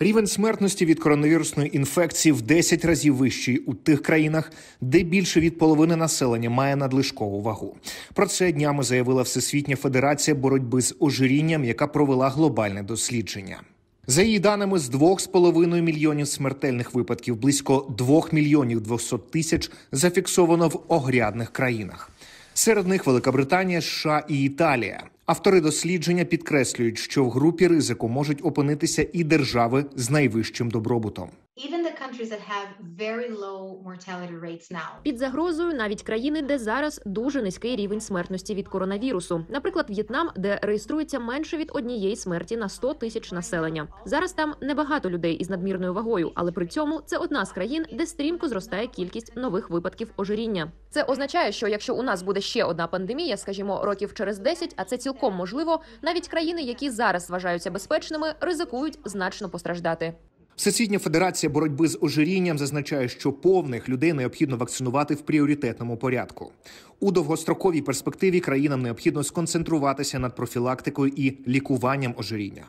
Рівень смертності від коронавірусної інфекції в 10 разів вищий у тих країнах, де більше від половини населення має надлишкову вагу. Про це днями заявила Всесвітня Федерація боротьби з ожирінням, яка провела глобальне дослідження. За її даними, з 2,5 мільйонів смертельних випадків близько 2 мільйонів 200 тисяч зафіксовано в огрядних країнах. Серед них Великобританія, США і Італія. Автори дослідження підкреслюють, що в групі ризику можуть опинитися і держави з найвищим добробутом. Під загрозою навіть країни, де зараз дуже низький рівень смертності від коронавірусу, наприклад, В'єтнам, де реєструється менше від однієї смерті на 100 тисяч населення. Зараз там небагато людей із надмірною вагою, але при цьому це одна з країн, де стрімко зростає кількість нових випадків ожиріння. Це означає, що якщо у нас буде ще одна пандемія, скажімо, років через 10, а це цілком можливо, навіть країни, які зараз вважаються безпечними, ризикують значно постраждати. Всесвітня федерація боротьби з ожирінням зазначає, що повних людей необхідно вакцинувати в пріоритетному порядку. У довгостроковій перспективі країнам необхідно сконцентруватися над профілактикою і лікуванням ожиріння.